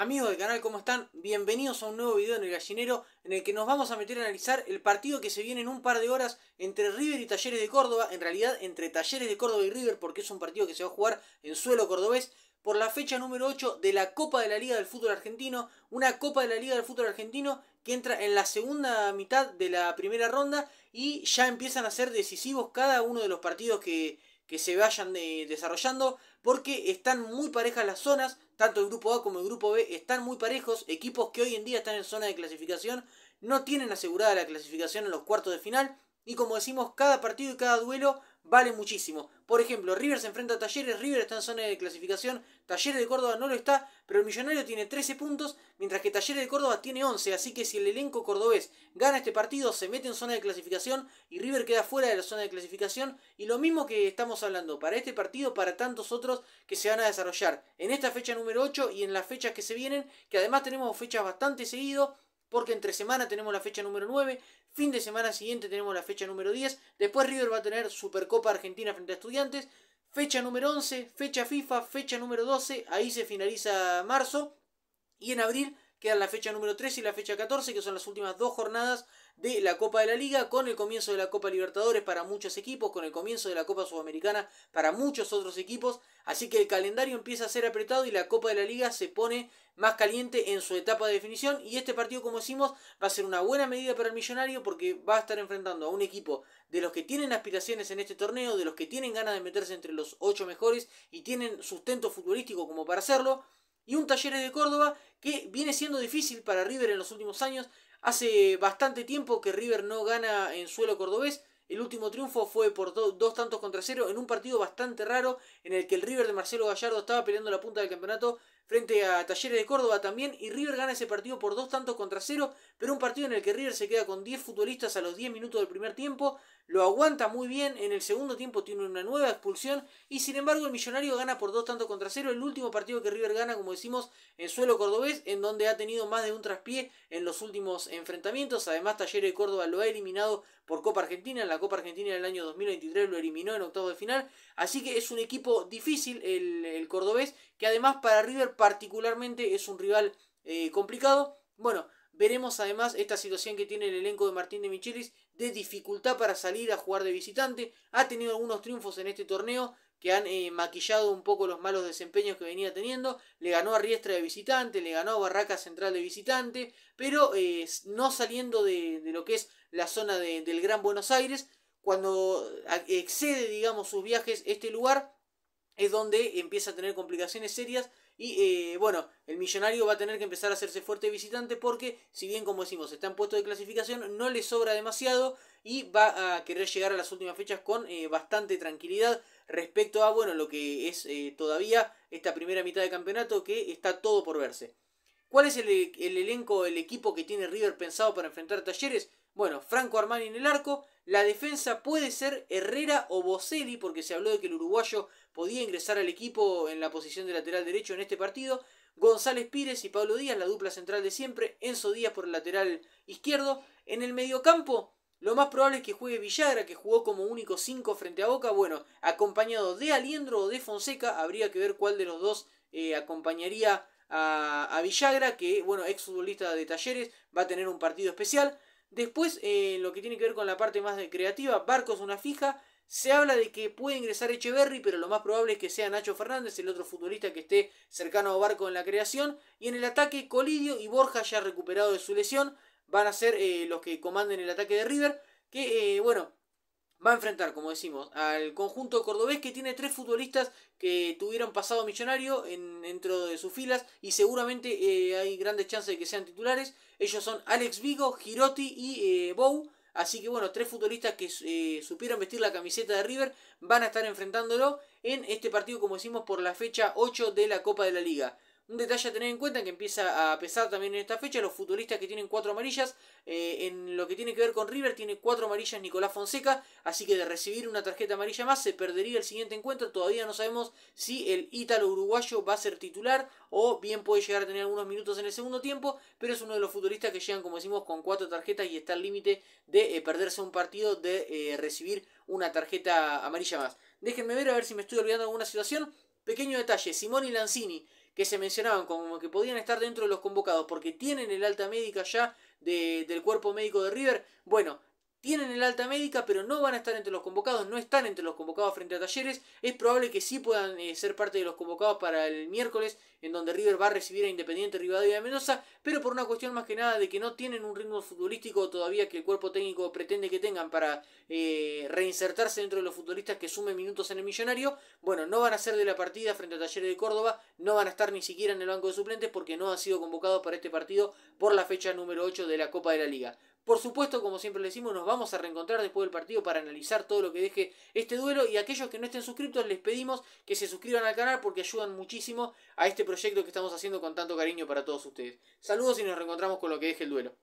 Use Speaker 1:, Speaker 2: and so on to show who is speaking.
Speaker 1: Amigos del canal, ¿cómo están? Bienvenidos a un nuevo video en el gallinero en el que nos vamos a meter a analizar el partido que se viene en un par de horas entre River y Talleres de Córdoba, en realidad entre Talleres de Córdoba y River porque es un partido que se va a jugar en suelo cordobés por la fecha número 8 de la Copa de la Liga del Fútbol Argentino, una Copa de la Liga del Fútbol Argentino que entra en la segunda mitad de la primera ronda y ya empiezan a ser decisivos cada uno de los partidos que, que se vayan desarrollando porque están muy parejas las zonas, tanto el grupo A como el grupo B están muy parejos, equipos que hoy en día están en zona de clasificación no tienen asegurada la clasificación en los cuartos de final, y como decimos, cada partido y cada duelo vale muchísimo. Por ejemplo, River se enfrenta a Talleres, River está en zona de clasificación, Talleres de Córdoba no lo está, pero el Millonario tiene 13 puntos, mientras que Talleres de Córdoba tiene 11, así que si el elenco cordobés gana este partido, se mete en zona de clasificación y River queda fuera de la zona de clasificación, y lo mismo que estamos hablando para este partido, para tantos otros que se van a desarrollar en esta fecha número 8 y en las fechas que se vienen, que además tenemos fechas bastante seguido, porque entre semana tenemos la fecha número 9, fin de semana siguiente tenemos la fecha número 10, después River va a tener Supercopa Argentina frente a estudiantes, fecha número 11, fecha FIFA, fecha número 12, ahí se finaliza marzo y en abril Quedan la fecha número 3 y la fecha 14, que son las últimas dos jornadas de la Copa de la Liga, con el comienzo de la Copa Libertadores para muchos equipos, con el comienzo de la Copa Sudamericana para muchos otros equipos. Así que el calendario empieza a ser apretado y la Copa de la Liga se pone más caliente en su etapa de definición. Y este partido, como decimos, va a ser una buena medida para el millonario porque va a estar enfrentando a un equipo de los que tienen aspiraciones en este torneo, de los que tienen ganas de meterse entre los ocho mejores y tienen sustento futbolístico como para hacerlo y un taller de Córdoba que viene siendo difícil para River en los últimos años. Hace bastante tiempo que River no gana en suelo cordobés. El último triunfo fue por dos tantos contra cero en un partido bastante raro en el que el River de Marcelo Gallardo estaba peleando la punta del campeonato frente a Talleres de Córdoba también y River gana ese partido por dos tantos contra cero, pero un partido en el que River se queda con 10 futbolistas a los 10 minutos del primer tiempo, lo aguanta muy bien, en el segundo tiempo tiene una nueva expulsión y sin embargo el Millonario gana por dos tantos contra cero, el último partido que River gana, como decimos, en suelo cordobés, en donde ha tenido más de un traspié en los últimos enfrentamientos, además Talleres de Córdoba lo ha eliminado por Copa Argentina, en la Copa Argentina del año 2023 lo eliminó en octavo de final, así que es un equipo difícil el, el cordobés, que además para River particularmente es un rival eh, complicado. Bueno, veremos además esta situación que tiene el elenco de Martín de Michelis de dificultad para salir a jugar de visitante. Ha tenido algunos triunfos en este torneo que han eh, maquillado un poco los malos desempeños que venía teniendo. Le ganó a Riestra de visitante, le ganó a Barraca Central de visitante, pero eh, no saliendo de, lo que es la zona del Gran Buenos Aires. Cuando excede, digamos, sus viajes este lugar, es donde empieza a tener complicaciones serias y eh, bueno, el millonario va a tener que empezar a hacerse fuerte visitante porque, si bien como decimos, está en puesto de clasificación, no le sobra demasiado y va a querer llegar a las últimas fechas con eh, bastante tranquilidad respecto a, bueno, lo que es eh, todavía esta primera mitad de campeonato que está todo por verse. ¿Cuál es el, el elenco, el equipo que tiene River pensado para enfrentar Talleres? Bueno, Franco Armani en el arco. La defensa puede ser Herrera o Bocelli, porque se habló de que el uruguayo podía ingresar al equipo en la posición de lateral derecho en este partido. González Pires y Pablo Díaz, la dupla central de siempre. Enzo Díaz por el lateral izquierdo. En el mediocampo, lo más probable es que juegue Villagra, que jugó como único 5 frente a Boca. Bueno, acompañado de Aliendro o de Fonseca, habría que ver cuál de los dos eh, acompañaría a, Villagra, que, bueno, ex futbolista de Talleres, va a tener un partido especial. Después, eh, lo que tiene que ver con la parte más creativa, creativa, Barcos una fija. Se habla de que puede ingresar Echeverry, pero lo más probable es que sea Nacho Fernández, el otro futbolista que esté cercano a Barco en la creación. Y en el ataque, Colidio y Borja, ya recuperado de su lesión, van a ser eh, los que comanden el ataque de River. Que, eh, bueno, va a enfrentar, como decimos, al conjunto cordobés que tiene tres futbolistas que tuvieron pasado millonario en, dentro de sus filas y seguramente eh, hay grandes chances de que sean titulares. Ellos son Alex Vigo, Girotti y eh, Bou. Así que bueno, tres futbolistas que eh, supieron vestir la camiseta de River van a estar enfrentándolo en este partido, como decimos, por la fecha 8 de la Copa de la Liga. Un detalle a tener en cuenta que empieza a pesar también en esta fecha los futbolistas que tienen cuatro amarillas. Eh, en lo que tiene que ver con River tiene cuatro amarillas Nicolás Fonseca, así que de recibir una tarjeta amarilla más se perdería el siguiente encuentro. Todavía no sabemos si el ítalo uruguayo va a ser titular o bien puede llegar a tener algunos minutos en el segundo tiempo, pero es uno de los futbolistas que llegan, como decimos, con cuatro tarjetas y está al límite de eh, perderse un partido, de eh, recibir una tarjeta amarilla más. Déjenme ver a ver si me estoy olvidando de alguna situación. Pequeño detalle, Simone Lanzini que se mencionaban como que podían estar dentro de los convocados porque tienen el alta médica ya del cuerpo médico de River. Bueno, tienen el alta médica, pero no van a estar entre los convocados, no están entre los convocados frente a Talleres. Es probable que sí puedan eh, ser parte de los convocados para el miércoles, en donde River va a recibir a Independiente Rivadavia de Mendoza, pero por una cuestión más que nada de que no tienen un ritmo futbolístico todavía que el cuerpo técnico pretende que tengan para eh, reinsertarse dentro de los futbolistas que sumen minutos en el millonario. Bueno, no van a ser de la partida frente a Talleres de Córdoba, no van a estar ni siquiera en el banco de suplentes porque no han sido convocados para este partido por la fecha número 8 de la Copa de la Liga. Por supuesto, como siempre le decimos, nos vamos a reencontrar después del partido para analizar todo lo que deje este duelo y aquellos que no estén suscritos les pedimos que se suscriban al canal porque ayudan muchísimo a este proyecto que estamos haciendo con tanto cariño para todos ustedes. Saludos y nos reencontramos con lo que deje el duelo.